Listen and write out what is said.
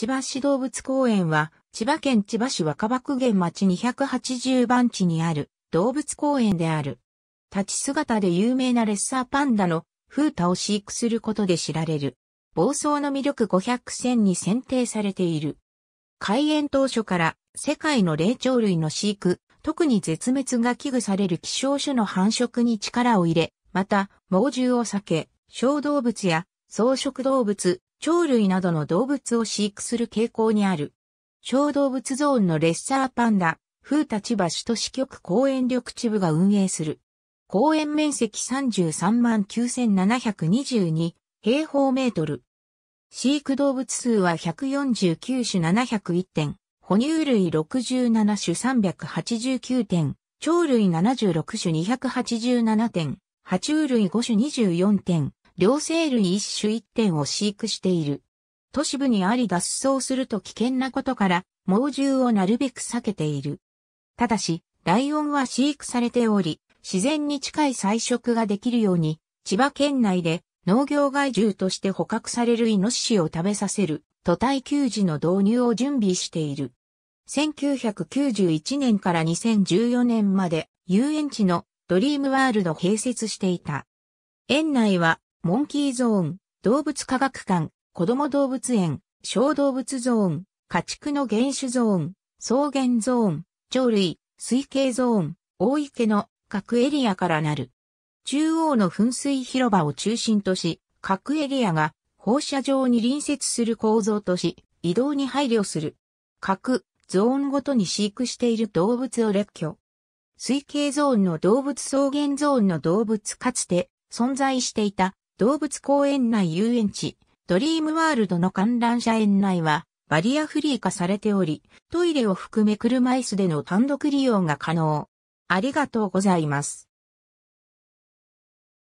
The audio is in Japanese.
千葉市動物公園は、千葉県千葉市若葉区源町280番地にある動物公園である。立ち姿で有名なレッサーパンダの風太を飼育することで知られる。暴走の魅力500選に選定されている。開園当初から世界の霊長類の飼育、特に絶滅が危惧される希少種の繁殖に力を入れ、また、猛獣を避け、小動物や草食動物、鳥類などの動物を飼育する傾向にある。小動物ゾーンのレッサーパンダ、風立ち橋都市局公園緑地部が運営する。公園面積33万9722平方メートル。飼育動物数は149種701点、哺乳類67種389点、鳥類76種287点、爬虫類5種24点、両セールに一種一点を飼育している。都市部にあり脱走すると危険なことから、猛獣をなるべく避けている。ただし、ライオンは飼育されており、自然に近い採食ができるように、千葉県内で農業害獣として捕獲されるイノシシを食べさせる、都体給児の導入を準備している。1991年から2014年まで遊園地のドリームワールド併設していた。園内はモンキーゾーン、動物科学館、子供動物園、小動物ゾーン、家畜の原種ゾーン、草原ゾーン、鳥類、水系ゾーン、大池の各エリアからなる。中央の噴水広場を中心とし、各エリアが放射状に隣接する構造とし、移動に配慮する。各ゾーンごとに飼育している動物を列挙。水系ゾーンの動物草原ゾーンの動物かつて存在していた動物公園内遊園地、ドリームワールドの観覧車園内は、バリアフリー化されており、トイレを含め車椅子での単独利用が可能。ありがとうございます。